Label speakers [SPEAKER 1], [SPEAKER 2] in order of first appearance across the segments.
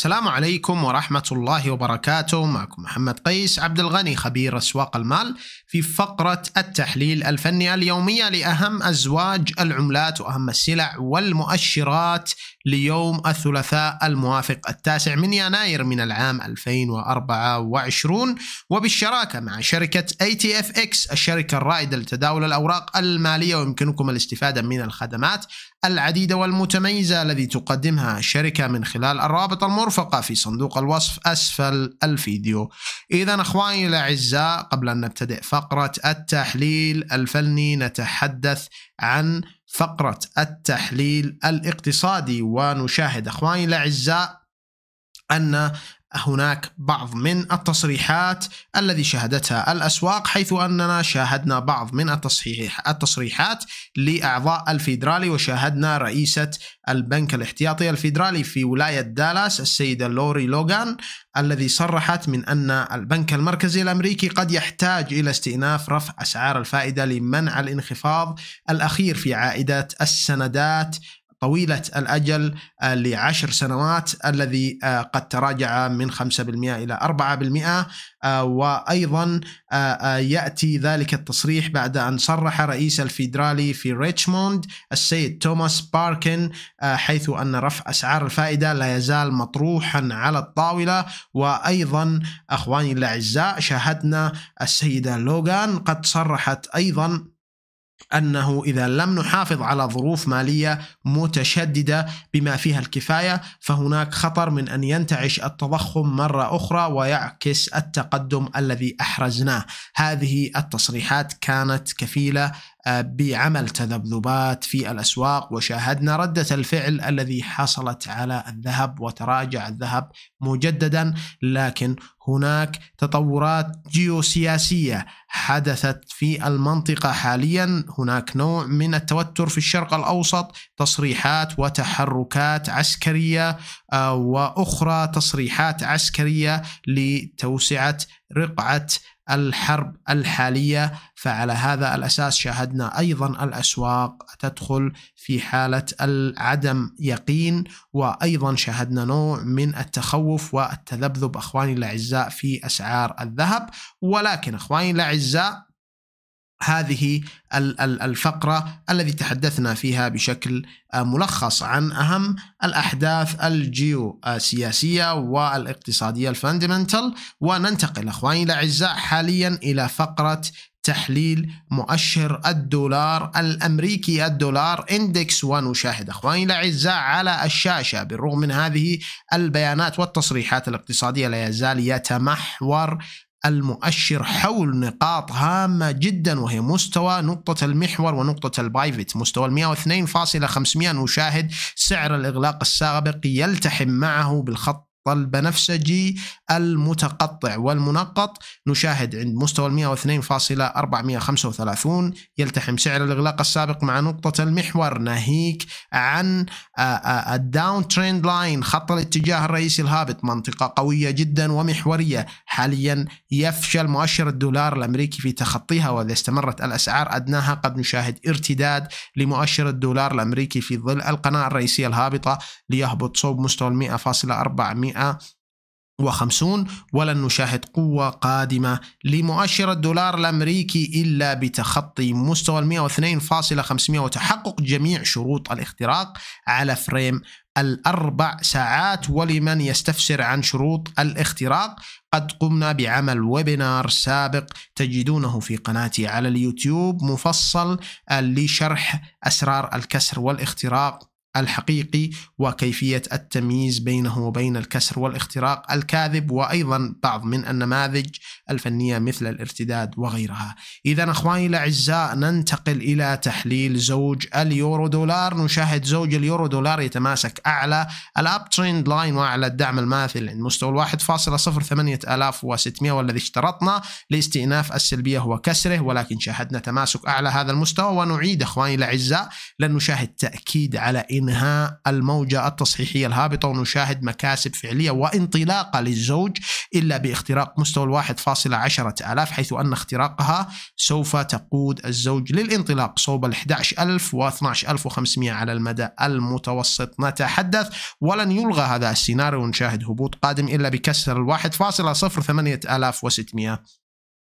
[SPEAKER 1] السلام عليكم ورحمة الله وبركاته معكم محمد قيس عبد الغني خبير أسواق المال في فقرة التحليل الفني اليومية لأهم أزواج العملات وأهم السلع والمؤشرات ليوم الثلاثاء الموافق التاسع من يناير من العام 2024 وبالشراكة مع شركة ATFX الشركة الرائدة لتداول الأوراق المالية ويمكنكم الاستفادة من الخدمات العديدة والمتميزة التي تقدمها الشركة من خلال الروابط المرفقة المرفقة في صندوق الوصف أسفل الفيديو إذا أخواني الأعزاء قبل أن نبتدئ فقرة التحليل الفني نتحدث عن فقرة التحليل الاقتصادي ونشاهد أخواني الأعزاء أن هناك بعض من التصريحات الذي شهدتها الأسواق حيث أننا شاهدنا بعض من التصحيح التصريحات لأعضاء الفيدرالي وشاهدنا رئيسة البنك الاحتياطي الفيدرالي في ولاية دالاس السيدة لوري لوغان الذي صرحت من أن البنك المركزي الأمريكي قد يحتاج إلى استئناف رفع أسعار الفائدة لمنع الانخفاض الأخير في عائدات السندات طويلة الأجل آه، لعشر سنوات الذي آه، قد تراجع من 5% إلى 4% آه، وأيضا يأتي ذلك التصريح بعد أن صرح رئيس الفيدرالي في ريتشموند السيد توماس باركن حيث أن رفع أسعار الفائدة لا يزال مطروحا على الطاولة وأيضا أخواني الأعزاء شاهدنا السيدة لوغان قد صرحت أيضا انه اذا لم نحافظ على ظروف ماليه متشدده بما فيها الكفايه فهناك خطر من ان ينتعش التضخم مره اخرى ويعكس التقدم الذي احرزناه. هذه التصريحات كانت كفيله آه، بعمل تذبذبات في الاسواق وشاهدنا رده الفعل الذي حصلت على الذهب وتراجع الذهب مجددا لكن هناك تطورات جيوسياسيه حدثت في المنطقه حاليا هناك نوع من التوتر في الشرق الاوسط تصريحات وتحركات عسكريه آه، واخرى تصريحات عسكريه لتوسعه رقعه الحرب الحاليه فعلى هذا الاساس شاهدنا ايضا الاسواق تدخل في حاله العدم يقين وايضا شاهدنا نوع من التخوف والتذبذب اخواني الاعزاء في اسعار الذهب ولكن اخواني الاعزاء هذه الفقرة الذي تحدثنا فيها بشكل آه، ملخص عن أهم الأحداث الجيوسياسية والاقتصادية الفاندمنتال وننتقل أخواني الأعزاء حاليا إلى فقرة تحليل مؤشر الدولار الامريكي الدولار اندكس ونشاهد اخواني الاعزاء على الشاشه بالرغم من هذه البيانات والتصريحات الاقتصاديه لا يزال يتمحور المؤشر حول نقاط هامة جدا وهي مستوى نقطة المحور ونقطة البايفت مستوى 102.500 نشاهد سعر الإغلاق السابق يلتحم معه بالخط البنفسجي المتقطع والمنقط نشاهد عند مستوى 102.435 يلتحم سعر الإغلاق السابق مع نقطة المحور ناهيك عن الداون تريند لاين خط الاتجاه الرئيسي الهابط منطقة قوية جدا ومحورية حاليا يفشل مؤشر الدولار الامريكي في تخطيها واذا استمرت الاسعار ادناها قد نشاهد ارتداد لمؤشر الدولار الامريكي في ظل القناه الرئيسيه الهابطه ليهبط صوب مستوى ال 100.400 وخمسون ولن نشاهد قوة قادمة لمؤشر الدولار الأمريكي إلا بتخطي مستوى 102.500 وتحقق جميع شروط الاختراق على فريم الأربع ساعات ولمن يستفسر عن شروط الاختراق قد قمنا بعمل ويبينار سابق تجدونه في قناتي على اليوتيوب مفصل لشرح أسرار الكسر والاختراق الحقيقي وكيفية التمييز بينه وبين الكسر والاختراق الكاذب وأيضا بعض من النماذج الفنية مثل الارتداد وغيرها إذا أخواني الأعزاء ننتقل إلى تحليل زوج اليورو دولار نشاهد زوج اليورو دولار يتماسك أعلى الأب تريند لاين وأعلى الدعم الماثل عند مستوى 1.08600 والذي اشترطنا لاستئناف السلبية هو كسره ولكن شاهدنا تماسك أعلى هذا المستوى ونعيد أخواني الأعزاء لن نشاهد تأكيد على إنهاء الموجة التصحيحية الهابطة ونشاهد مكاسب فعلية وانطلاقة للزوج إلا باختراق مستوى الواحد فاصلة عشرة آلاف حيث أن اختراقها سوف تقود الزوج للانطلاق صوب ال 11000 و 12500 على المدى المتوسط نتحدث ولن يلغى هذا السيناريو ونشاهد هبوط قادم إلا بكسر الواحد فاصلة صفر ثمانية آلاف وستمائة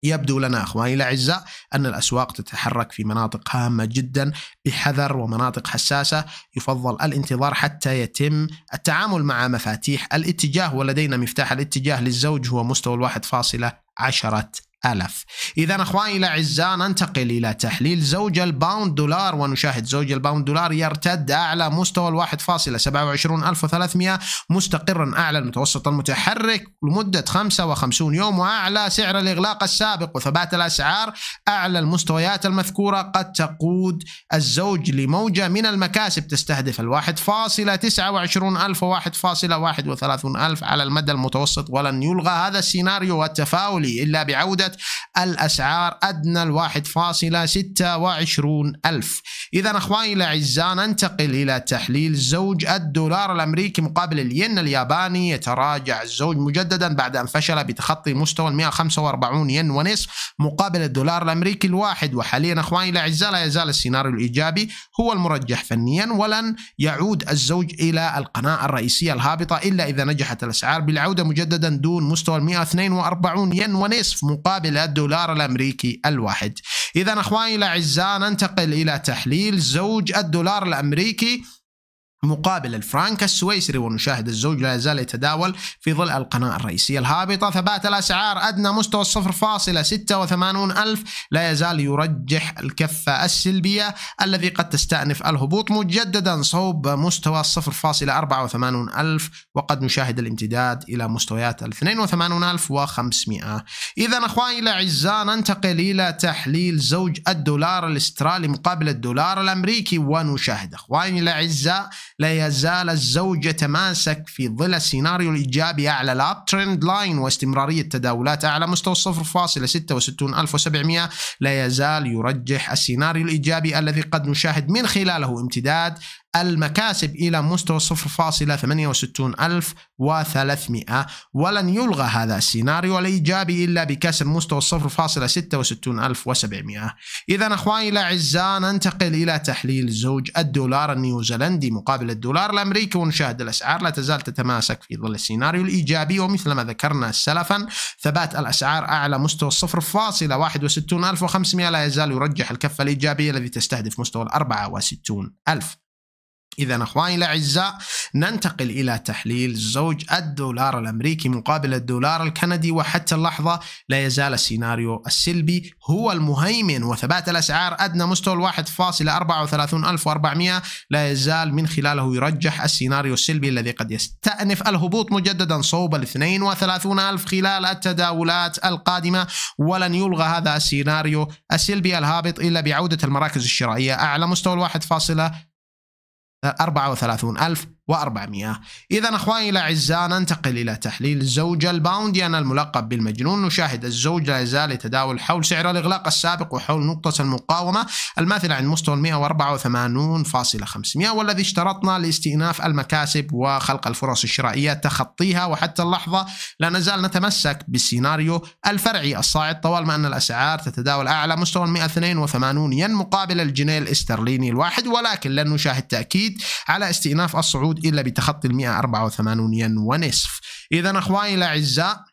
[SPEAKER 1] يبدو لنا اخواني الاعزاء ان الاسواق تتحرك في مناطق هامه جدا بحذر ومناطق حساسه يفضل الانتظار حتى يتم التعامل مع مفاتيح الاتجاه ولدينا مفتاح الاتجاه للزوج هو مستوى الواحد فاصلة عشرة ألف إذا أخواني الأعزاء ننتقل إلى تحليل زوج الباوند دولار ونشاهد زوج الباوند دولار يرتد أعلى مستوى الواحد فاصلة سبعة وعشرون ألف وثلاثمائة مستقرا أعلى المتوسط المتحرك لمدة خمسة وخمسون يوم وأعلى سعر الإغلاق السابق وثبات الأسعار أعلى المستويات المذكورة قد تقود الزوج لموجة من المكاسب تستهدف الواحد فاصلة تسعة وعشرون ألف وواحد فاصلة واحد وثلاثون ألف على المدى المتوسط ولن يلغى هذا السيناريو التفاؤلي إلا بعودة كانت الأسعار أدنى ستة وعشرون ألف إذا أخواني الأعزاء ننتقل إلى تحليل زوج الدولار الأمريكي مقابل الين الياباني يتراجع الزوج مجددا بعد أن فشل بتخطي مستوى ال 145 ين ونصف مقابل الدولار الأمريكي الواحد وحاليا أخواني الأعزاء لا يزال السيناريو الإيجابي هو المرجح فنيا ولن يعود الزوج إلى القناة الرئيسية الهابطة إلا إذا نجحت الأسعار بالعودة مجددا دون مستوى ال 142 ين ونصف مقابل مقابل الدولار الأمريكي الواحد إذا أخواني الأعزاء ننتقل إلى تحليل زوج الدولار الأمريكي مقابل الفرنك السويسري ونشاهد الزوج لا يزال يتداول في ظل القناة الرئيسية الهابطة ثبات الأسعار أدنى مستوى 0.86 ألف لا يزال يرجح الكفة السلبية الذي قد تستأنف الهبوط مجددا صوب مستوى 0.84 ألف وقد نشاهد الامتداد إلى مستويات 82500 إذا أخواني الأعزاء ننتقل إلى تحليل زوج الدولار الأسترالي مقابل الدولار الأمريكي ونشاهد أخواني الأعزاء لا يزال الزوج يتماسك في ظل السيناريو الإيجابي أعلى الأب ترند لاين واستمرارية تداولات أعلى مستوى 0.66700 لا يزال يرجح السيناريو الإيجابي الذي قد نشاهد من خلاله امتداد المكاسب إلى مستوى 0.68300 ولن يلغى هذا السيناريو الإيجابي إلا بكسر مستوى 0.66700 إذا أخواني الأعزاء ننتقل إلى تحليل زوج الدولار النيوزيلندي مقابل الدولار الأمريكي ونشاهد الأسعار لا تزال تتماسك في ظل السيناريو الإيجابي ومثل ما ذكرنا سلفا ثبات الأسعار أعلى مستوى 0.61500 لا يزال يرجح الكفة الإيجابية الذي تستهدف مستوى 64000 إذا أخواني الأعزاء ننتقل إلى تحليل زوج الدولار الأمريكي مقابل الدولار الكندي وحتى اللحظة لا يزال السيناريو السلبي هو المهيمن وثبات الأسعار أدنى مستوى الواحد فاصلة لا يزال من خلاله يرجح السيناريو السلبي الذي قد يستأنف الهبوط مجددا صوب ال 32000 خلال التداولات القادمة ولن يلغى هذا السيناريو السلبي الهابط إلا بعودة المراكز الشرائية أعلى مستوى الواحد فاصلة 34000 و إذا أخواني الأعزاء ننتقل إلى تحليل الزوجة الباوندي أنا الملقب بالمجنون نشاهد الزوج لا يزال يتداول حول سعر الإغلاق السابق وحول نقطة المقاومة الماثلة عند مستوى 184.500 والذي اشترطنا لاستئناف المكاسب وخلق الفرص الشرائية تخطيها وحتى اللحظة لا نزال نتمسك بالسيناريو الفرعي الصاعد طوال ما أن الأسعار تتداول أعلى مستوى 182 ين مقابل الجنيه الاسترليني الواحد ولكن لن نشاهد تأكيد على استئناف الصعود إلا بتخطي ال 184 ين ونصف إذا أخواني الأعزاء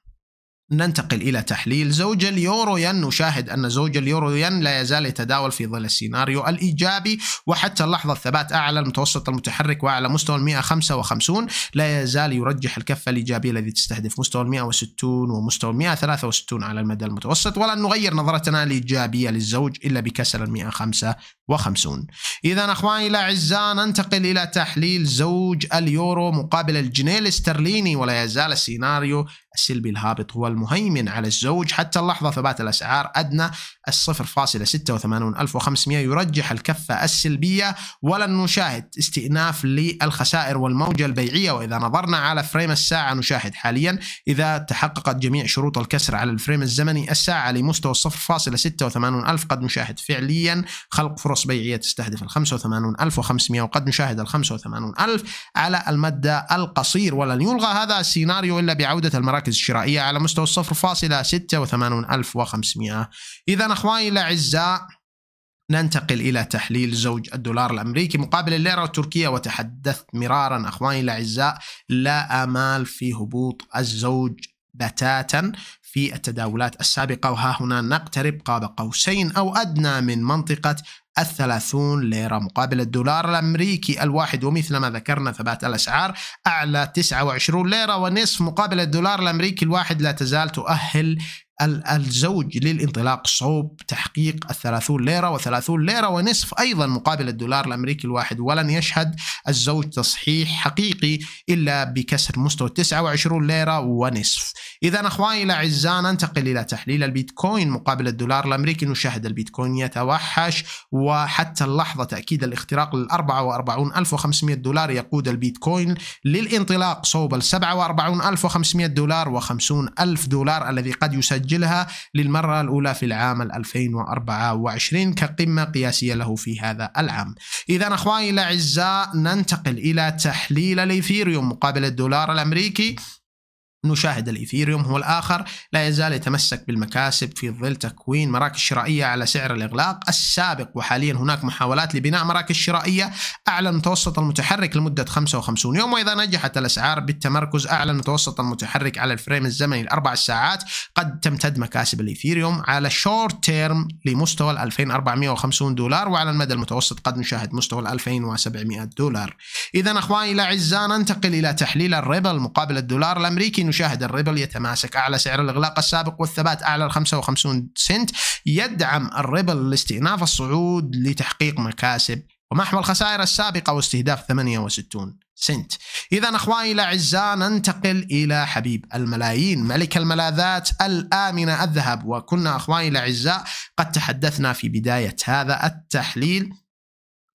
[SPEAKER 1] ننتقل إلى تحليل زوج اليورو ين نشاهد أن زوج اليورو ين لا يزال يتداول في ظل السيناريو الإيجابي وحتى اللحظة الثبات أعلى المتوسط المتحرك وأعلى مستوى ال 155 لا يزال يرجح الكفة الإيجابية الذي تستهدف مستوى ال 160 ومستوى ال 163 على المدى المتوسط ولن نغير نظرتنا الإيجابية للزوج إلا بكسر ال 155 إذا أخواني الأعزاء ننتقل إلى تحليل زوج اليورو مقابل الجنيه الاسترليني ولا يزال السيناريو السلبي الهابط هو المهيمن على الزوج حتى اللحظة ثبات الأسعار أدنى الصفر فاصلة ستة وثمانون ألف وخمسمائة يرجح الكفة السلبية ولن نشاهد استئناف للخسائر والموجة البيعية وإذا نظرنا على فريم الساعة نشاهد حاليا إذا تحققت جميع شروط الكسر على الفريم الزمني الساعة لمستوى الصفر فاصلة ستة وثمانون ألف قد نشاهد فعليا خلق فرص بيعية تستهدف ال 85500 وقد نشاهد ال 85000 على المدى القصير ولن يلغى هذا السيناريو إلا بعودة المراكز المراكز الشرائية على مستوى الصفر فاصلة ستة وثمانون ألف وخمسمائة إذا أخواني الأعزاء ننتقل إلى تحليل زوج الدولار الأمريكي مقابل الليرة التركية وتحدثت مرارا أخواني الأعزاء لا أمال في هبوط الزوج بتاتا في التداولات السابقة وها هنا نقترب قاب قوسين أو أدنى من منطقة الثلاثون ليرة مقابل الدولار الأمريكي الواحد ومثل ما ذكرنا ثبات الأسعار أعلى 29 ليرة ونصف مقابل الدولار الأمريكي الواحد لا تزال تؤهل الزوج للانطلاق صوب تحقيق الثلاثون ليرة وثلاثون ليرة ونصف أيضا مقابل الدولار الأمريكي الواحد ولن يشهد الزوج تصحيح حقيقي إلا بكسر مستوى 29 ليرة ونصف إذا أخواني الأعزاء ننتقل إلى تحليل البيتكوين مقابل الدولار الأمريكي نشاهد البيتكوين يتوحش وحتى اللحظة تأكيد الاختراق لل 44500 دولار يقود البيتكوين للانطلاق صوب ال 47500 دولار و 50000 دولار الذي قد يسجل يسجلها للمرة الأولى في العام 2024 كقمة قياسية له في هذا العام إذا أخواني الأعزاء ننتقل إلى تحليل الإيثيريوم مقابل الدولار الأمريكي نشاهد الإيثيريوم هو الآخر لا يزال يتمسك بالمكاسب في ظل تكوين مراكز شرائية على سعر الإغلاق السابق وحاليا هناك محاولات لبناء مراكز شرائية أعلى متوسط المتحرك لمدة 55 يوم وإذا نجحت الأسعار بالتمركز أعلى متوسط المتحرك على الفريم الزمني الأربع ساعات قد تمتد مكاسب الإيثيريوم على شورت تيرم لمستوى 2450 دولار وعلى المدى المتوسط قد نشاهد مستوى 2700 دولار إذا أخواني الأعزاء ننتقل إلى تحليل الربا مقابل الدولار الأمريكي نشاهد الريبل يتماسك أعلى سعر الإغلاق السابق والثبات أعلى ال 55 سنت يدعم الريبل لاستئناف الصعود لتحقيق مكاسب ومحو الخسائر السابقة واستهداف 68 سنت إذا أخواني الأعزاء ننتقل إلى حبيب الملايين ملك الملاذات الآمنة الذهب وكنا أخواني الأعزاء قد تحدثنا في بداية هذا التحليل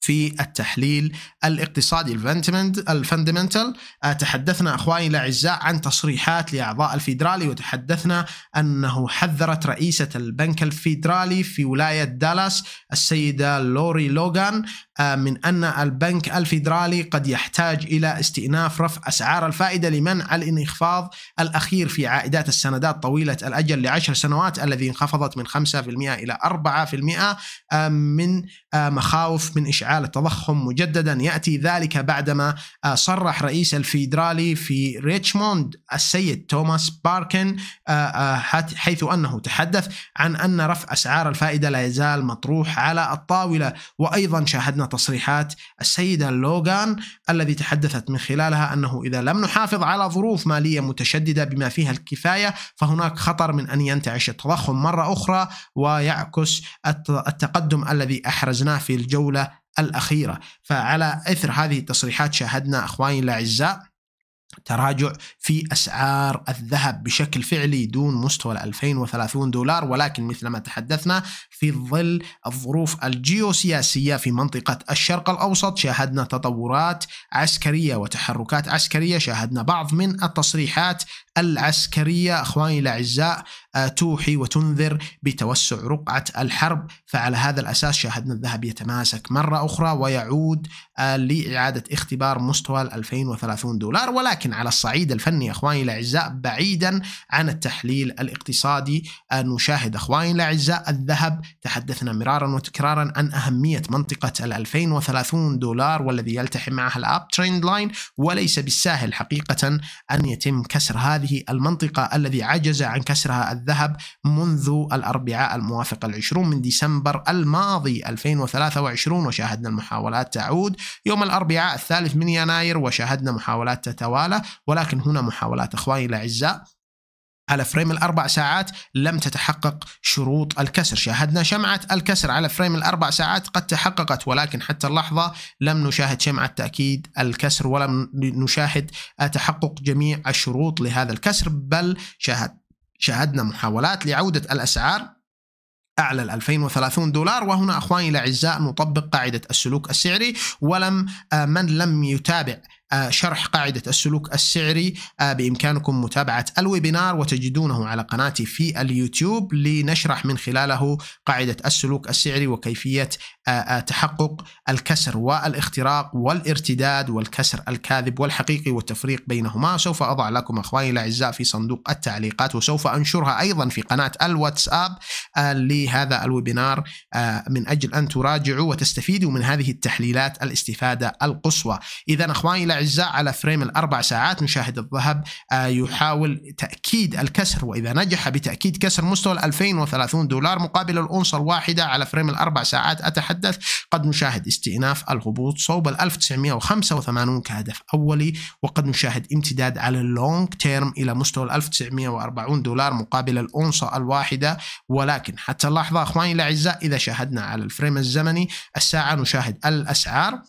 [SPEAKER 1] في التحليل الاقتصادي الفندمنتال آه، تحدثنا أخواني الأعزاء عن تصريحات لأعضاء الفيدرالي وتحدثنا أنه حذرت رئيسة البنك الفيدرالي في ولاية دالاس السيدة لوري لوغان آه، من أن البنك الفيدرالي قد يحتاج إلى استئناف رفع أسعار الفائدة لمنع الانخفاض الأخير في عائدات السندات طويلة الأجل لعشر سنوات الذي انخفضت من 5% إلى 4% آه، من آه، مخاوف من إشعال التضخم مجددا يأتي ذلك بعدما صرح رئيس الفيدرالي في ريتشموند السيد توماس باركن حيث أنه تحدث عن أن رفع أسعار الفائدة لا يزال مطروح على الطاولة وأيضا شاهدنا تصريحات السيدة لوغان الذي تحدثت من خلالها أنه إذا لم نحافظ على ظروف مالية متشددة بما فيها الكفاية فهناك خطر من أن ينتعش التضخم مرة أخرى ويعكس التقدم الذي أحرزناه في الجولة الأخيرة فعلى إثر هذه التصريحات شاهدنا أخواني الأعزاء تراجع في أسعار الذهب بشكل فعلي دون مستوى 2030 دولار ولكن مثل ما تحدثنا في ظل الظروف الجيوسياسية في منطقة الشرق الأوسط شاهدنا تطورات عسكرية وتحركات عسكرية شاهدنا بعض من التصريحات العسكرية أخواني الأعزاء توحي وتنذر بتوسع رقعة الحرب فعلى هذا الأساس شاهدنا الذهب يتماسك مرة أخرى ويعود آه، لإعادة اختبار مستوى 2030 دولار ولكن على الصعيد الفني أخواني الأعزاء بعيدا عن التحليل الاقتصادي آه، نشاهد أخواني الأعزاء الذهب تحدثنا مرارا وتكرارا عن أهمية منطقة ال 2030 دولار والذي يلتحم معها الأب تريند لاين وليس بالساهل حقيقة أن يتم كسر هذه المنطقة الذي عجز عن كسرها الذهب منذ الأربعاء الموافق العشرون من ديسمبر الماضي 2023 وشاهدنا المحاولات تعود يوم الأربعاء الثالث من يناير وشاهدنا محاولات تتوالى ولكن هنا محاولات إخواني الأعزاء على فريم الأربع ساعات لم تتحقق شروط الكسر شاهدنا شمعة الكسر على فريم الأربع ساعات قد تحققت ولكن حتى اللحظة لم نشاهد شمعة تأكيد الكسر ولم نشاهد تحقق جميع الشروط لهذا الكسر بل شاهد شاهدنا محاولات لعودة الأسعار أعلى 2030 دولار وهنا أخواني الأعزاء نطبق قاعدة السلوك السعري ولم آه، من لم يتابع آه، شرح قاعدة السلوك السعري آه، بإمكانكم متابعة الويبينار وتجدونه على قناتي في اليوتيوب لنشرح من خلاله قاعدة السلوك السعري وكيفية آه، تحقق الكسر والاختراق والارتداد والكسر الكاذب والحقيقي والتفريق بينهما سوف أضع لكم أخواني الأعزاء في صندوق التعليقات وسوف أنشرها أيضا في قناة الواتساب لهذا الويبينار من أجل أن تراجعوا وتستفيدوا من هذه التحليلات الاستفادة القصوى إذا أخواني الأعزاء الأعزاء على فريم الأربع ساعات نشاهد الذهب آه، يحاول تأكيد الكسر وإذا نجح بتأكيد كسر مستوى 2030 دولار مقابل الأونصة الواحدة على فريم الأربع ساعات أتحدث قد نشاهد استئناف الهبوط صوب 1985 كهدف أولي وقد نشاهد امتداد على اللونج تيرم إلى مستوى 1940 دولار مقابل الأونصة الواحدة ولكن حتى اللحظة أخواني الأعزاء إذا شاهدنا على الفريم الزمني الساعة نشاهد الأسعار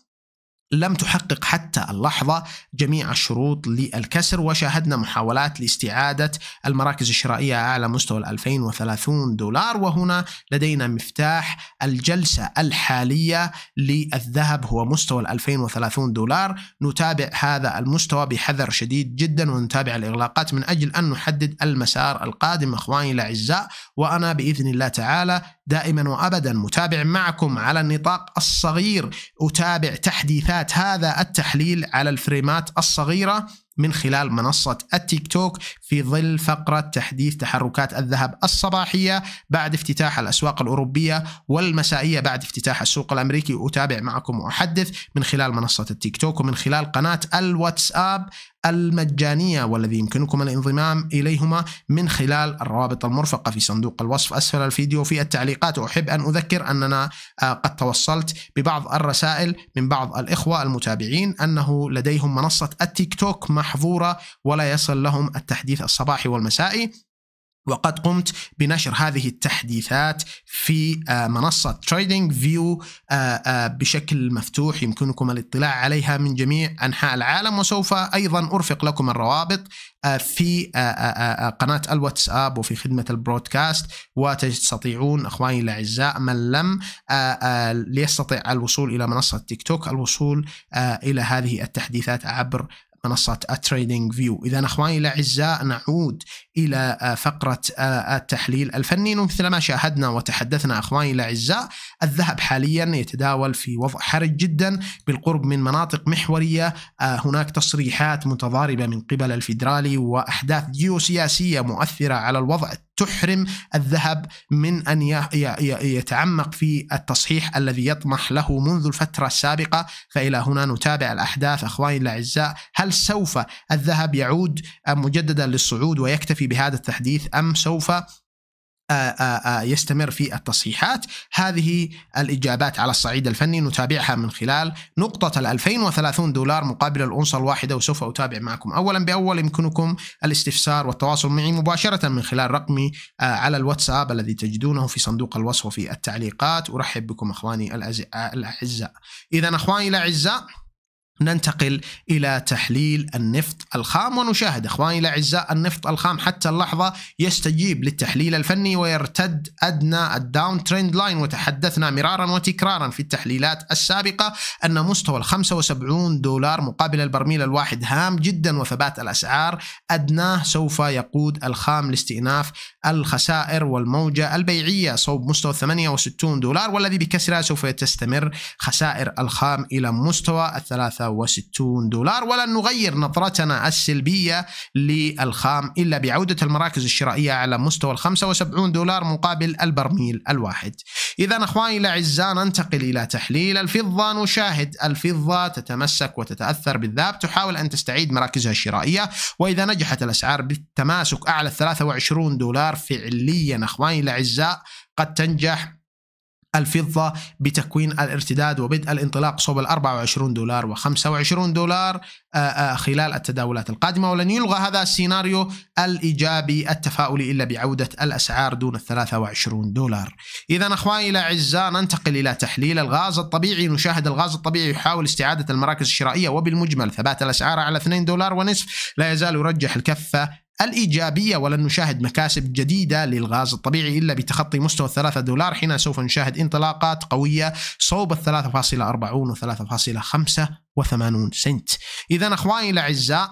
[SPEAKER 1] لم تحقق حتى اللحظة جميع الشروط للكسر وشاهدنا محاولات لاستعادة المراكز الشرائية على مستوى 2030 دولار وهنا لدينا مفتاح الجلسة الحالية للذهب هو مستوى 2030 دولار نتابع هذا المستوى بحذر شديد جدا ونتابع الإغلاقات من أجل أن نحدد المسار القادم أخواني الأعزاء وأنا بإذن الله تعالى دائما وابدا متابع معكم على النطاق الصغير اتابع تحديثات هذا التحليل على الفريمات الصغيره من خلال منصة التيك توك في ظل فقرة تحديث تحركات الذهب الصباحية بعد افتتاح الأسواق الأوروبية والمسائية بعد افتتاح السوق الأمريكي أتابع معكم وأحدث من خلال منصة التيك توك ومن خلال قناة الواتساب المجانية والذي يمكنكم الانضمام إليهما من خلال الروابط المرفقة في صندوق الوصف أسفل الفيديو في التعليقات وأحب أن أذكر أننا آه، قد توصلت ببعض الرسائل من بعض الإخوة المتابعين أنه لديهم منصة التيك توك محظورة ولا يصل لهم التحديث الصباحي والمسائي وقد قمت بنشر هذه التحديثات في آه، منصة تريدينج فيو آه، آه، بشكل مفتوح يمكنكم الاطلاع عليها من جميع أنحاء العالم وسوف أيضا أرفق لكم الروابط في قناة الواتساب وفي خدمة البرودكاست وتستطيعون أخواني الأعزاء من لم يستطع الوصول إلى منصة تيك توك الوصول إلى هذه التحديثات عبر منصة تريدنج فيو إذا أخواني الأعزاء نعود إلى آه، فقرة آه، آه، التحليل الفني ومثل ما شاهدنا وتحدثنا أخواني الأعزاء الذهب حاليا يتداول في وضع حرج جدا بالقرب من مناطق محورية هناك تصريحات متضاربة من قبل الفيدرالي وأحداث جيوسياسية مؤثرة على الوضع تحرم الذهب من ان يتعمق في التصحيح الذي يطمح له منذ الفتره السابقه فالى هنا نتابع الاحداث اخواني الاعزاء هل سوف الذهب يعود مجددا للصعود ويكتفي بهذا التحديث ام سوف آه، آه، آه، يستمر في التصحيحات هذه الإجابات على الصعيد الفني نتابعها من خلال نقطة ال 2030 دولار مقابل الأنصة الواحدة وسوف أتابع معكم أولا بأول يمكنكم الاستفسار والتواصل معي مباشرة من خلال رقمي على الواتساب الذي تجدونه في صندوق الوصف وفي التعليقات أرحب بكم أخواني الأعزاء إذا أخواني الأعزاء ننتقل إلى تحليل النفط الخام ونشاهد إخواني الأعزاء النفط الخام حتى اللحظة يستجيب للتحليل الفني ويرتد أدنى الداون ترند لاين وتحدثنا مرارا وتكرارا في التحليلات السابقة أن مستوى ال 75 دولار مقابل البرميل الواحد هام جدا وثبات الأسعار أدناه سوف يقود الخام لاستئناف الخسائر والموجة البيعية صوب مستوى 68 دولار والذي بكسرها سوف تستمر خسائر الخام إلى مستوى الثلاثة 63 دولار ولن نغير نظرتنا السلبية للخام إلا بعودة المراكز الشرائية على مستوى ال 75 دولار مقابل البرميل الواحد إذا أخواني الأعزاء ننتقل إلى تحليل الفضة نشاهد الفضة تتمسك وتتأثر بالذهب تحاول أن تستعيد مراكزها الشرائية وإذا نجحت الأسعار بالتماسك أعلى 23 دولار فعليا أخواني الأعزاء قد تنجح الفضة بتكوين الارتداد وبدء الانطلاق صوب ال 24 دولار و25 دولار آه، آه، خلال التداولات القادمة ولن يلغى هذا السيناريو الإيجابي التفاؤلي إلا بعودة الأسعار دون ال 23 دولار إذا أخواني الأعزاء ننتقل إلى تحليل الغاز الطبيعي نشاهد الغاز الطبيعي يحاول استعادة المراكز الشرائية وبالمجمل ثبات الأسعار على 2 دولار ونصف لا يزال يرجح الكفة الإيجابية ولن نشاهد مكاسب جديدة للغاز الطبيعي إلا بتخطي مستوى الثلاثة دولار حين سوف نشاهد انطلاقات قوية صوب الثلاثة فاصلة أربعون وثلاثة فاصلة خمسة وثمانون سنت إذا أخواني الأعزاء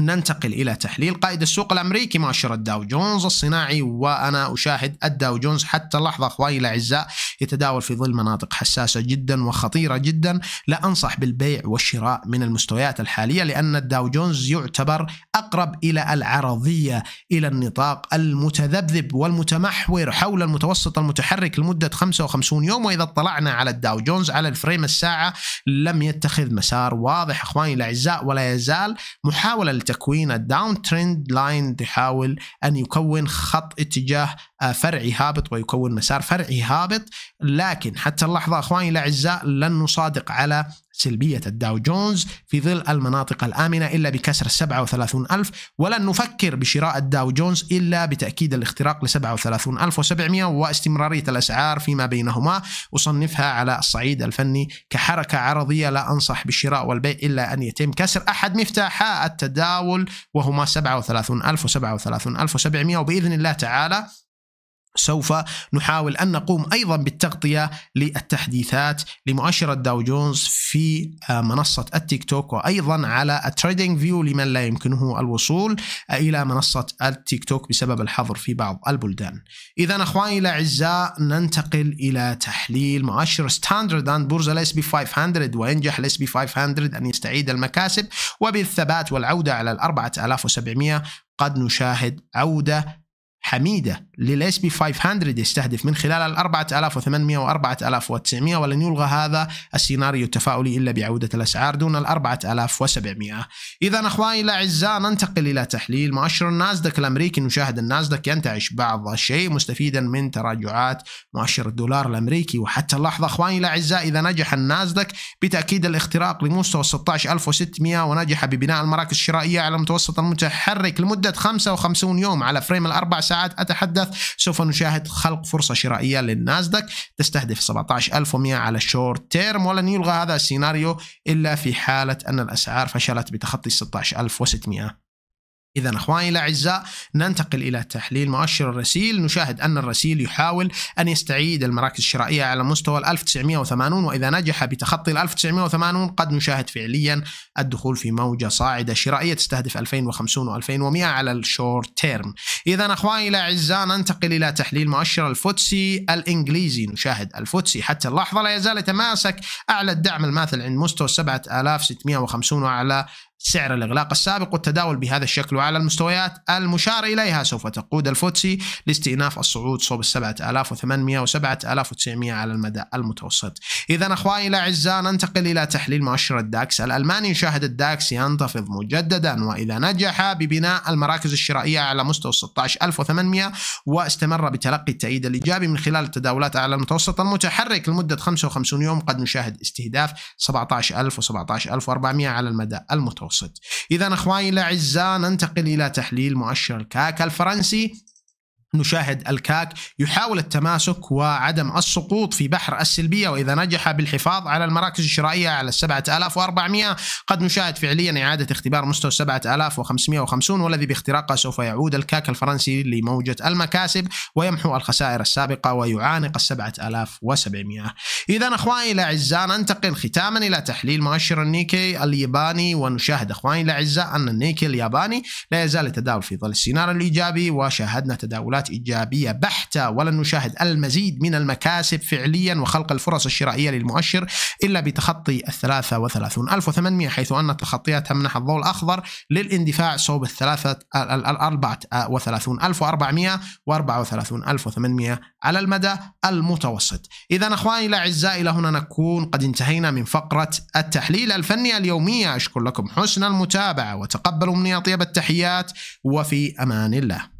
[SPEAKER 1] ننتقل إلى تحليل قائد السوق الأمريكي مؤشر الداو جونز الصناعي وأنا أشاهد الداو جونز حتى اللحظة أخواني الأعزاء يتداول في ظل مناطق حساسة جدا وخطيرة جدا لا أنصح بالبيع والشراء من المستويات الحالية لأن الداو جونز يعتبر أقرب إلى العرضية إلى النطاق المتذبذب والمتمحور حول المتوسط المتحرك لمدة 55 يوم وإذا اطلعنا على الداو جونز على الفريم الساعة لم يتخذ مسار واضح أخواني الأعزاء ولا يزال محاولة تكوين الداون ترند لاين يحاول ان يكون خط اتجاه آه، فرعي هابط ويكون مسار فرعي هابط لكن حتى اللحظه اخواني الاعزاء لن نصادق على سلبية الداو جونز في ظل المناطق الآمنة إلا بكسر 37 ألف ولن نفكر بشراء الداو جونز إلا بتأكيد الاختراق ل 37700 واستمرارية الأسعار فيما بينهما أصنفها على الصعيد الفني كحركة عرضية لا أنصح بالشراء والبيع إلا أن يتم كسر أحد مفتاحا التداول وهما 37000 و 37700 وبإذن الله تعالى سوف نحاول أن نقوم أيضا بالتغطية للتحديثات لمؤشر الداو جونز في آه، منصة التيك توك وأيضا على التريدينج فيو لمن لا يمكنه الوصول آه، إلى منصة التيك توك بسبب الحظر في بعض البلدان إذا أخواني الأعزاء ننتقل إلى تحليل مؤشر ستاندرد أند بورز الاس بي 500 وينجح الاس بي 500 أن يستعيد المكاسب وبالثبات والعودة على ال 4700 قد نشاهد عودة حميدة للاس بي 500 يستهدف من خلال ال 4800 و 4900 ولن يلغى هذا السيناريو التفاؤلي إلا بعودة الأسعار دون ال 4700 إذا أخواني الأعزاء ننتقل إلى تحليل مؤشر النازدك الأمريكي نشاهد النازدك ينتعش بعض الشيء مستفيدا من تراجعات مؤشر الدولار الأمريكي وحتى اللحظة أخواني الأعزاء إذا نجح النازدك بتأكيد الاختراق لمستوى 16600 ونجح ببناء المراكز الشرائية على المتوسط المتحرك لمدة 55 يوم على فريم الأربع ساعات ساعات أتحدث سوف نشاهد خلق فرصة شرائية للناسداك تستهدف 17100 على الشورت تيرم ولن يلغى هذا السيناريو إلا في حالة أن الأسعار فشلت بتخطي 16600 إذا أخواني الأعزاء ننتقل إلى تحليل مؤشر الرسيل نشاهد أن الرسيل يحاول أن يستعيد المراكز الشرائية على مستوى 1980 وإذا نجح بتخطي 1980 قد نشاهد فعليا الدخول في موجة صاعدة شرائية تستهدف 2050 و2100 على الشورت تيرم إذا أخواني الأعزاء ننتقل إلى تحليل مؤشر الفوتسي الإنجليزي نشاهد الفوتسي حتى اللحظة لا يزال يتماسك أعلى الدعم الماثل عند مستوى 7650 وعلى سعر الإغلاق السابق والتداول بهذا الشكل وعلى المستويات المشار إليها سوف تقود الفوتسي لاستئناف الصعود صوب ال 7800 و 7900 على المدى المتوسط. إذا أخواني الأعزاء ننتقل إلى تحليل مؤشر الداكس الألماني نشاهد الداكس ينتفض مجددا وإذا نجح ببناء المراكز الشرائية على مستوى 16800 واستمر بتلقي التأييد الإيجابي من خلال التداولات على المتوسط المتحرك لمدة 55 يوم قد نشاهد استهداف 17000 و 17400 على المدى المتوسط. المتوسط إذا أخواني الأعزاء ننتقل إلى تحليل مؤشر الكاك الفرنسي نشاهد الكاك يحاول التماسك وعدم السقوط في بحر السلبية وإذا نجح بالحفاظ على المراكز الشرائية على 7400 قد نشاهد فعليا إعادة اختبار مستوى 7550 والذي باختراقه سوف يعود الكاك الفرنسي لموجة المكاسب ويمحو الخسائر السابقة ويعانق 7700 إذا أخواني الأعزاء ننتقل ختاما إلى تحليل مؤشر النيكي الياباني ونشاهد أخواني الأعزاء أن النيكي الياباني لا يزال يتداول في ظل السيناريو الإيجابي وشاهدنا تداولات تأثيرات إيجابية بحتة ولن نشاهد المزيد من المكاسب فعليا وخلق الفرص الشرائية للمؤشر إلا بتخطي ال 33800 حيث أن تخطيها تمنح الضوء الأخضر للاندفاع صوب الثلاثة ال آه، وثلاثون ألف وثمانمائة على المدى المتوسط إذا أخواني الأعزاء إلى هنا نكون قد انتهينا من فقرة التحليل الفني اليومية أشكر لكم حسن المتابعة وتقبلوا مني أطيب التحيات وفي أمان الله